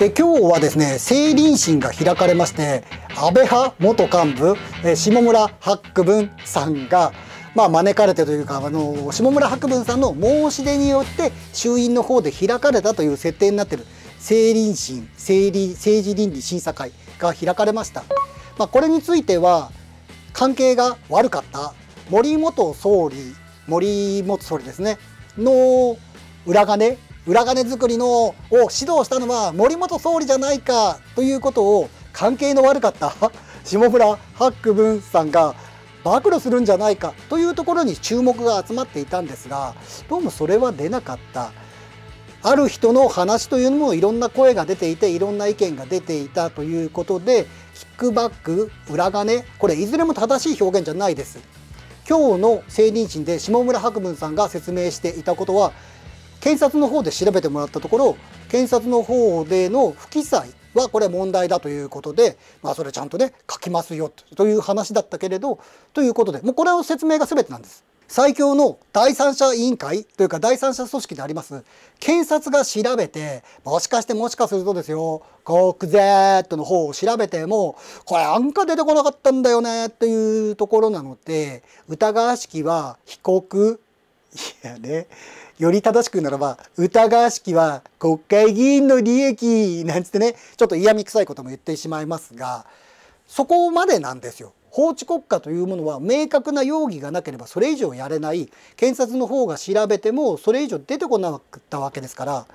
で今日はですね政林審が開かれまして安倍派元幹部え下村博文さんがまあ、招かれてというかあの下村博文さんの申し出によって衆院の方で開かれたという設定になっている政倫審政理政治倫理審査会が開かれました、まあ、これについては関係が悪かった森元総理森元総理ですねの裏金裏金作りのを指導したのは森元総理じゃないかということを関係の悪かった 下村博文さんが暴露するんじゃないかというところに注目が集まっていたんですがどうもそれは出なかったある人の話というのもいろんな声が出ていていろんな意見が出ていたということでキックバック裏金これいずれも正しい表現じゃないです今日の成人審で下村博文さんが説明していたことは検察の方で調べてもらったところ検察の方での不記載はこれ問題だということで、まあ、それちゃんとね書きますよという話だったけれどということでもうこれを説明が全てなんです。最強の第三者委員会というか第三者組織であります検察が調べてもしかしてもしかするとですよ国税」との方を調べてもこれあんか出てこなかったんだよねというところなので疑わしきは被告いやねより正しく言うならば、疑わしきは国会議員の利益なんつってね、ちょっと嫌みくさいことも言ってしまいますが、そこまでなんですよ。法治国家というものは明確な容疑がなければそれ以上やれない検察の方が調べてもそれ以上出てこなかったわけですからあ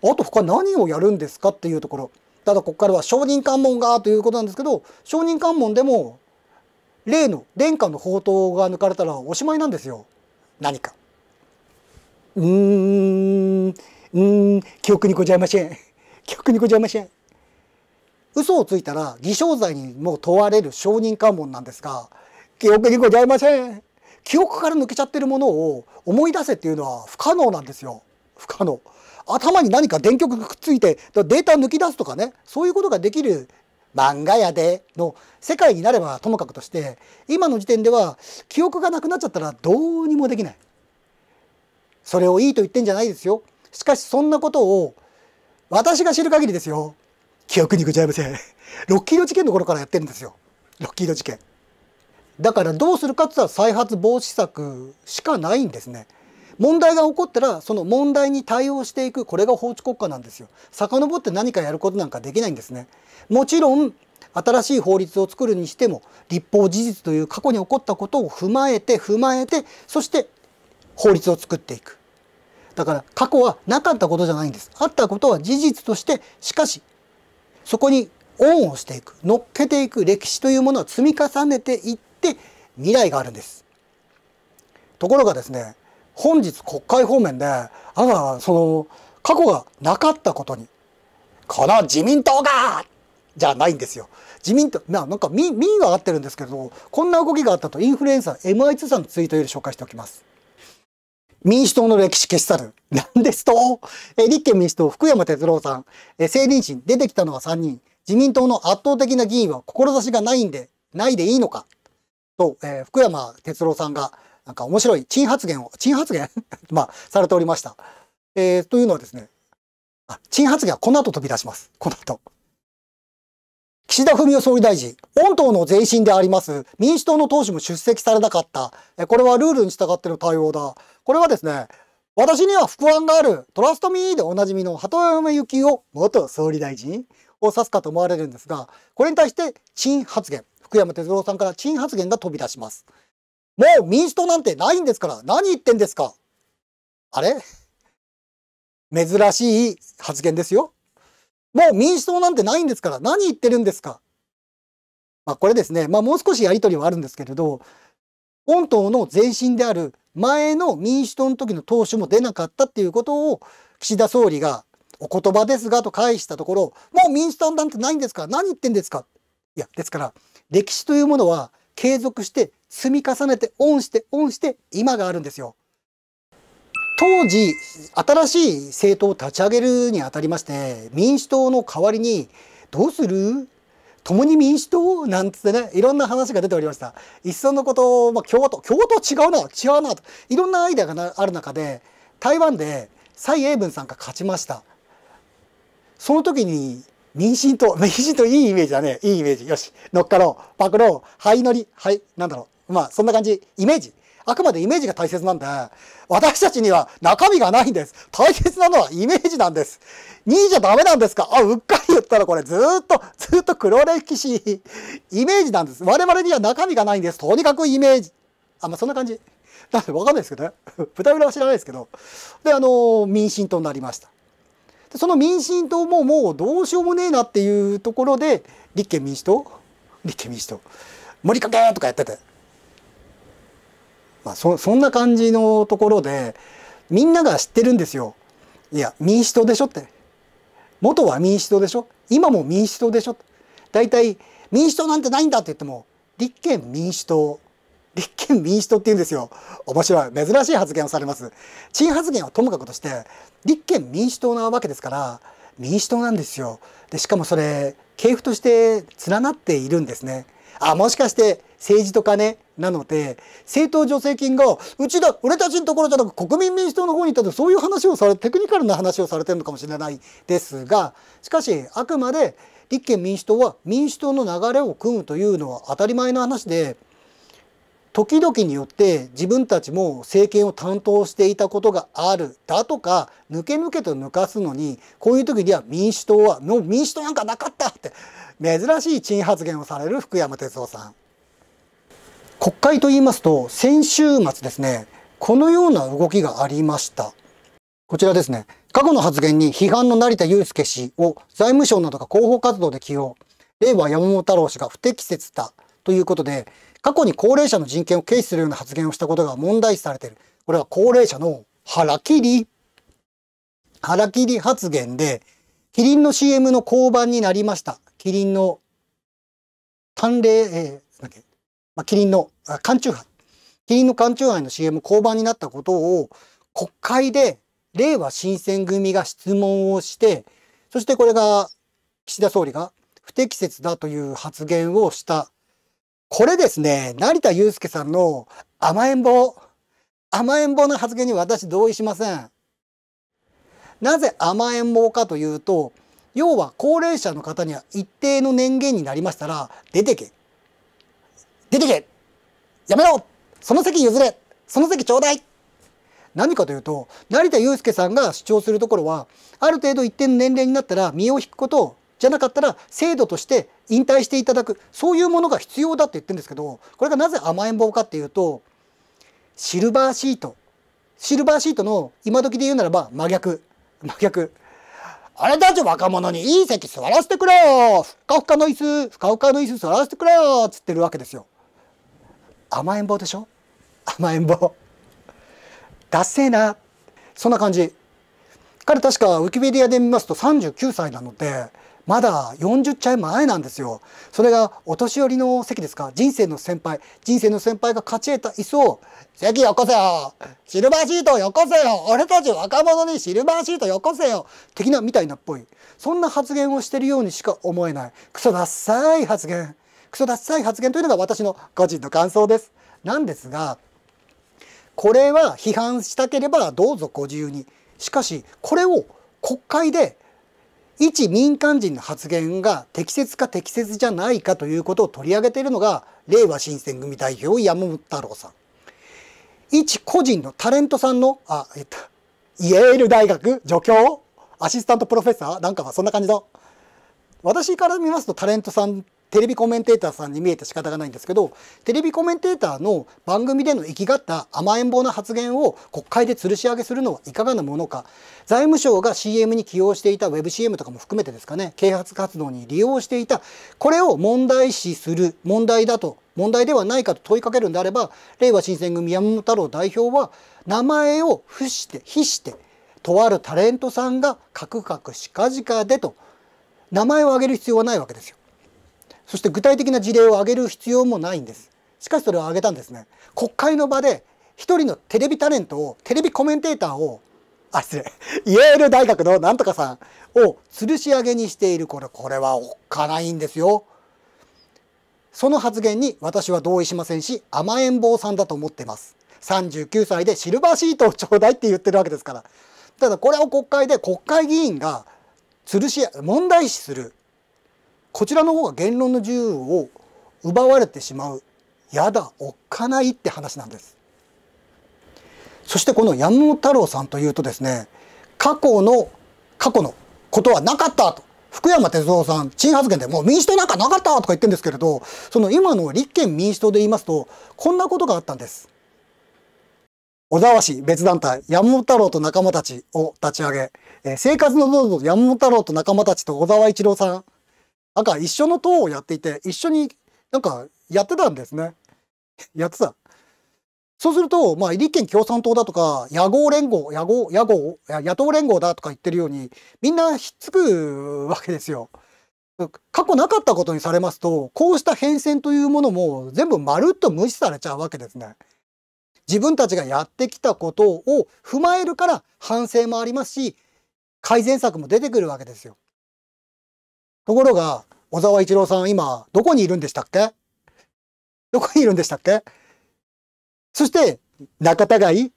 と他何をやるんですかっていうところただここからは証人喚問がということなんですけど証人喚問でも例の殿下の宝刀が抜かれたらおしまいなんですよ何か。うーん、うん、記憶にございましん。記憶にございましん。嘘をついたら偽証罪にも問われる証人喚問なんですが、記憶にございません。記憶から抜けちゃってるものを思い出せっていうのは不可能なんですよ。不可能。頭に何か電極がくっついて、データ抜き出すとかね、そういうことができる漫画やでの世界になればともかくとして、今の時点では記憶がなくなっちゃったらどうにもできない。それをいいと言ってんじゃないですよしかしそんなことを私が知る限りですよ記憶にぐちいません ロッキード事件の頃からやってるんですよロッキード事件だからどうするかって言ったら再発防止策しかないんですね問題が起こったらその問題に対応していくこれが法治国家なんですよ遡って何かやることなんかできないんですねもちろん新しい法律を作るにしても立法事実という過去に起こったことを踏まえて踏まえてそして法律を作っていくだから過去はなかったことじゃないんです。あったことは事実として、しかし、そこにオンをしていく、乗っけていく歴史というものを積み重ねていって、未来があるんです。ところがですね、本日国会方面で、あなその、過去がなかったことに、この自民党がじゃないんですよ。自民党、まあ、なんか民、民が上がってるんですけど、こんな動きがあったとインフルエンサー MI2 さんのツイートより紹介しておきます。民主党の歴史消し去る。何ですと、え立憲民主党、福山哲郎さん、え政倫審、出てきたのは3人。自民党の圧倒的な議員は志がないんで、ないでいいのか。と、えー、福山哲郎さんが、なんか面白い陳発言を、陳発言 まあ、されておりました。えー、というのはですね、あ、陳発言はこの後飛び出します。この後。岸田文雄総理大臣、御党の前身であります民主党の党首も出席されなかった。これはルールに従っての対応だ。これはですね、私には不安がある、トラストミーでおなじみの鳩山由紀夫元総理大臣を指すかと思われるんですが、これに対して陳発言、福山哲郎さんから陳発言が飛び出します。もう民主党なんてないんですから、何言ってんですかあれ珍しい発言ですよ。もう民主党なんてないんですから、何言ってるんですか。まあ、これですね、まあ、もう少しやり取りはあるんですけれど、本党の前身である前の民主党の時の党首も出なかったっていうことを、岸田総理がお言葉ですがと返したところ、もう民主党なんてないんですから、何言ってんですか。いや、ですから、歴史というものは継続して積み重ねて恩して恩して今があるんですよ。当時新しい政党を立ち上げるにあたりまして民主党の代わりにどうする共に民主党なんつってね、いろんな話が出ておりました。一層のこと、まあ、共和党、共和党違うな、違うな、と、いろんなアイデアがある中で、台湾で蔡英文さんが勝ちました。その時に民進党、民進党いいイメージだね、いいイメージ。よし、乗っかろう、パクろう、灰乗り、はい、なんだろう。まあ、そんな感じ、イメージ。あくまでイメージが大切なんで、私たちには中身がないんです。大切なのはイメージなんです。2位じゃダメなんですかあ、うっかり言ったらこれずっと、ずっと黒歴史、イメージなんです。我々には中身がないんです。とにかくイメージ。あ、まあ、そんな感じ。なんでわかんないですけどね。舞台裏は知らないですけど。で、あの、民進党になりました。でその民進党ももうどうしようもねえなっていうところで、立憲民主党立憲民主党。盛りかけとかやってて。まあ、そそんな感じのところでみんなが知ってるんですよ。いや民主党でしょって元は民主党でしょ今も民主党でしょ大体民主党なんてないんだって言っても立憲民主党立憲民主党って言うんですよ面白い珍しい発言をされます陳発言はともかくとして立憲民主党なわけですから民主党なんですよでしかもそれ系譜として連なっているんですねあもしかして政治とかねなので政党助成金がうちだ俺たちのところじゃなく国民民主党の方に行ったとそういう話をされテクニカルな話をされてるのかもしれないですがしかしあくまで立憲民主党は民主党の流れを組むというのは当たり前の話で時々によって自分たちも政権を担当していたことがあるだとか抜け抜けと抜かすのにこういう時には民主党はの民主党なんかなかったって珍しい珍発言をされる福山哲夫さん。国会と言いますと、先週末ですね、このような動きがありました。こちらですね、過去の発言に批判の成田悠介氏を財務省などが広報活動で起用、令和山本太郎氏が不適切だということで、過去に高齢者の人権を軽視するような発言をしたことが問題視されている。これは高齢者の腹切り腹切り発言で、キリンの CM の交番になりました。キリンの、探麗、えー、まあ、キリンの缶中杯キリンの缶中杯の CM 交番になったことを国会で令和新選組が質問をしてそしてこれが岸田総理が不適切だという発言をしたこれですね成田悠輔さんの甘えん坊甘えん坊な発言に私同意しません。なぜ甘えん坊かというと要は高齢者の方には一定の年限になりましたら出てけ出てけやめろその席譲れその席ちょうだい何かというと成田悠輔さんが主張するところはある程度一定の年齢になったら身を引くことじゃなかったら制度として引退していただくそういうものが必要だって言ってるんですけどこれがなぜ甘えん坊かっていうとシルバーシートシルバーシートの今時で言うならば真逆真逆あれだぞ若者にいい席座らせてくれよふかふかの椅子ふかふかの椅子座らせてくれよっつってるわけですよ。甘えん坊でしょ甘えん坊。だせえな。そんな感じ。彼確かウィキペディアで見ますと39歳なので、まだ40い前なんですよ。それがお年寄りの席ですか人生の先輩。人生の先輩が勝ち得た椅子を、席よこせよシルバーシートよこせよ俺たち若者にシルバーシートよこせよ的なみたいなっぽい。そんな発言をしてるようにしか思えない。クソダッサい発言。クソダサい発言というのが私の個人の感想です。なんですがこれは批判したければどうぞご自由に。しかしこれを国会で一民間人の発言が適切か適切じゃないかということを取り上げているのが令和新選組代表山本太郎さん。一個人のタレントさんの、あ、えっと、イェール大学助教アシスタントプロフェッサーなんかはそんな感じの。私から見ますとタレントさんテレビコメンテーターさんに見えて仕方がないんですけどテレビコメンテーターの番組での生きがった甘えん坊な発言を国会で吊るし上げするのはいかがなものか財務省が CM に起用していた WebCM とかも含めてですかね啓発活動に利用していたこれを問題視する問題だと問題ではないかと問いかけるんであればれいわ新選組山本太郎代表は名前を付して非してとあるタレントさんがカクカクしかじかでと名前を挙げる必要はないわけですよ。そして具体的な事例を挙げる必要もないんですしかしそれを挙げたんですね国会の場で一人のテレビタレントをテレビコメンテーターをあ失礼 イエール大学のなんとかさんを吊るし上げにしているこれこれはおっかないんですよその発言に私は同意しませんし甘えん坊さんだと思っています39歳でシルバーシートをちょうだいって言ってるわけですからただこれを国会で国会議員が吊るし問題視するこちらの方が言論の自由を奪われてしまうやだおっかないって話なんですそしてこの山本太郎さんというとですね過去の過去のことはなかったと福山哲夫さん陳発言でもう民主党なんかなかったとか言ってるんですけれどその今の立憲民主党で言いますとこんなことがあったんです小沢氏別団体山本太郎と仲間たちを立ち上げ、え生活の道路山本太郎と仲間たちと小沢一郎さんなんか一緒の党をやっていて、一緒になんかやってたんですね。やってた。そうすると、まあ、立憲共産党だとか、野合連合、野合、野合、野党連合だとか言ってるように、みんなひっつくわけですよ。過去なかったことにされますと、こうした変遷というものも全部まるっと無視されちゃうわけですね。自分たちがやってきたことを踏まえるから反省もありますし、改善策も出てくるわけですよ。ところが、小沢一郎さん、今、どこにいるんでしたっけどこにいるんでしたっけそして、仲違い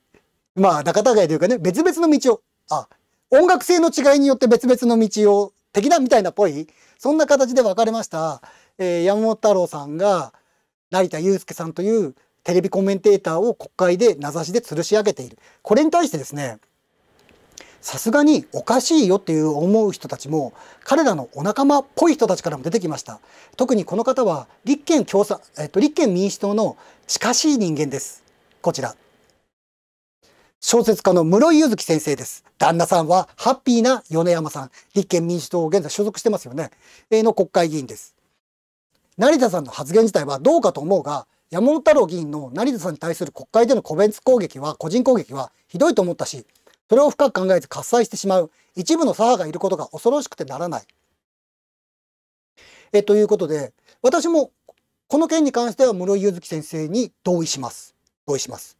まあ、仲違いというかね、別々の道を、あ、音楽性の違いによって別々の道を、的なみたいなっぽい、そんな形で分かれました、えー、山本太郎さんが、成田悠介さんというテレビコメンテーターを国会で名指しで吊るし上げている。これに対してですね、さすがにおかしいよっていう思う人たちも彼らのお仲間っぽい人たちからも出てきました特にこの方は立憲共産、えっと、立憲民主党の近しい人間ですこちら小説家の室井ゆず先生です。旦那さんはハッピーな米山さん。立憲民主党を現在所属してますよね。の国会議員です。成田さんの発言自体はどうかと思うが、山本太郎議員の成田さんに対する国会での個別攻撃は、個人攻撃はひどいと思ったし、それを深く考えず喝采してしまう一部の左派がいることが恐ろしくてならない。えということで私もこの件に関しては室井柚月先生に同意します。同意します。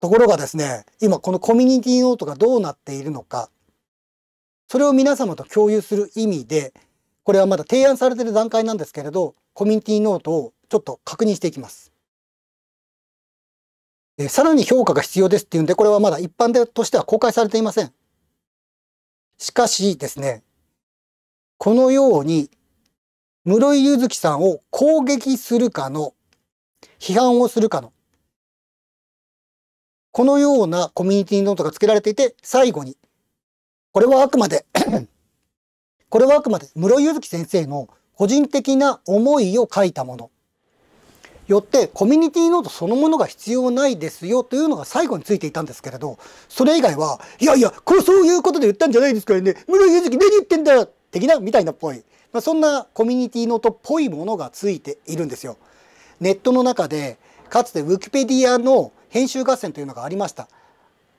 ところがですね今このコミュニティノートがどうなっているのかそれを皆様と共有する意味でこれはまだ提案されている段階なんですけれどコミュニティノートをちょっと確認していきます。えさらに評価が必要ですっていうんで、これはまだ一般でとしては公開されていません。しかしですね、このように、室井ゆずきさんを攻撃するかの、批判をするかの、このようなコミュニティノートが付けられていて、最後に、これはあくまでこれはあくまで室井ゆずき先生の個人的な思いを書いたものよってコミュニティノートそのものが必要ないですよというのが最後についていたんですけれどそれ以外はいやいやこれそういうことで言ったんじゃないですからね室井柚月何言ってんだよ的なみたいなっぽい、まあ、そんなコミュニティノートっぽいものがついているんですよ。ネットの中でかつてウィキペディアの編集合戦というのがありました。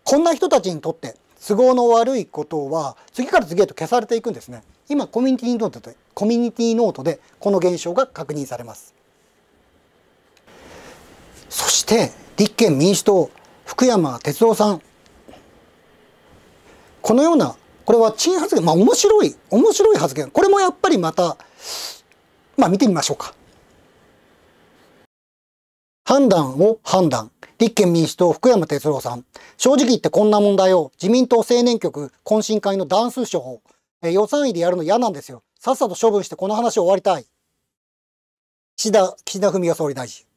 こんな人たちにとって都合の悪いことは次から次へと消されていくんですね今コミュニティノートでコミュニティノートでこの現象が確認されますそして立憲民主党福山哲郎さんこのようなこれは珍発言まあ面白い面白い発言これもやっぱりまたまあ見てみましょうか。判断を判断。立憲民主党福山哲郎さん。正直言ってこんな問題を自民党青年局懇親会の段数処方。え予算位でやるの嫌なんですよ。さっさと処分してこの話を終わりたい。岸田、岸田文雄総理大臣。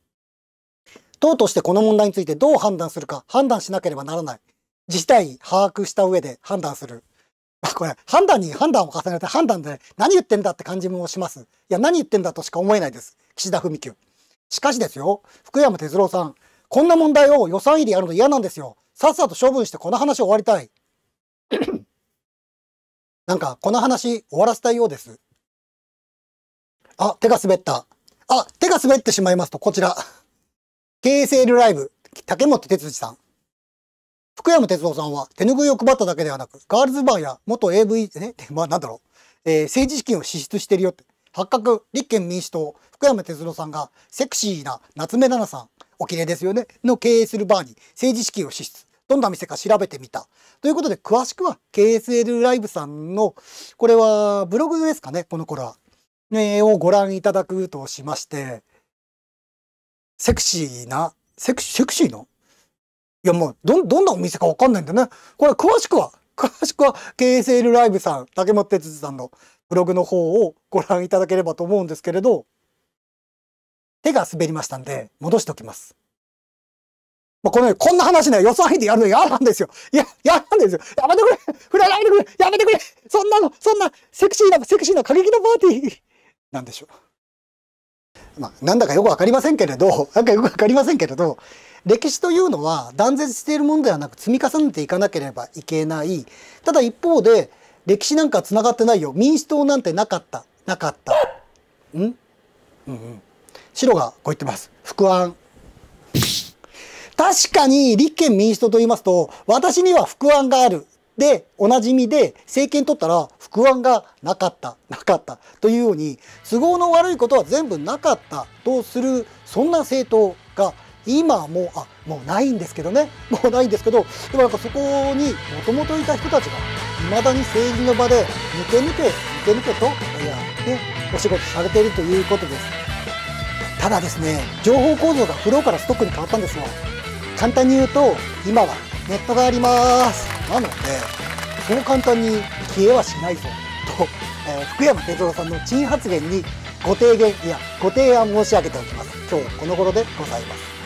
党としてこの問題についてどう判断するか判断しなければならない。自治体把握した上で判断する。これ、判断に判断を重ねて判断で何言ってんだって感じもします。いや、何言ってんだとしか思えないです。岸田文久。しかしですよ、福山哲郎さん、こんな問題を予算入りやるの嫌なんですよ。さっさと処分してこの話終わりたい。なんか、この話終わらせたいようです。あ、手が滑った。あ、手が滑ってしまいますと、こちら。KSL ライブ、竹本哲司さん。福山哲夫さんは手拭いを配っただけではなく、ガールズバーや元 AV、ね、まあなんだろう、えー、政治資金を支出してるよって。発覚、立憲民主党、福山哲郎さんが、セクシーな夏目奈々さん、お綺麗ですよね、の経営するバーに政治資金を支出。どんな店か調べてみた。ということで、詳しくは KSL ライブさんの、これはブログですかね、この頃は。ね、をご覧いただくとしまして、セクシーな、セクセクシーないやもう、ど、どんなお店かわかんないんだね。これ詳しくは、詳しくは KSL ライブさん、竹本哲司さんのブログの方をご覧いただければと思うんですけれど、手が滑りましたんで、戻しておきます。まあ、このように、こんな話ね、予算費でやるの嫌なんですよ。いや、嫌なんですよ。やめてくれ振らないでくれやめてくれそんなの、そんな、セクシーな、セクシーな過激なパーティーなんでしょう。まあ、なんだかよく分かりませんけれど なんかよく分かりませんけれど歴史というのは断絶しているものではなく積み重ねていかなければいけないただ一方で歴史なんかつながってないよ民主党なんてなかったなかったんうんうん白がこう言ってます福安確かに立憲民主党と言いますと私には不安があるで、おなじみで、政権取ったら不安がなかった、なかったというように、都合の悪いことは全部なかったとする、そんな政党が、今もう、あ、もうないんですけどね。もうないんですけど、でもなんかそこにもともといた人たちが、未だに政治の場で、抜け抜け、抜け抜けと、やってお仕事されているということです。ただですね、情報構造がフローからストックに変わったんですが、簡単に言うと、今はネットがあります。なのでそう簡単に消えはしないぞと、えー、福山哲郎さんの珍発言にご提言いやご提案申し上げておきます今日この頃でございます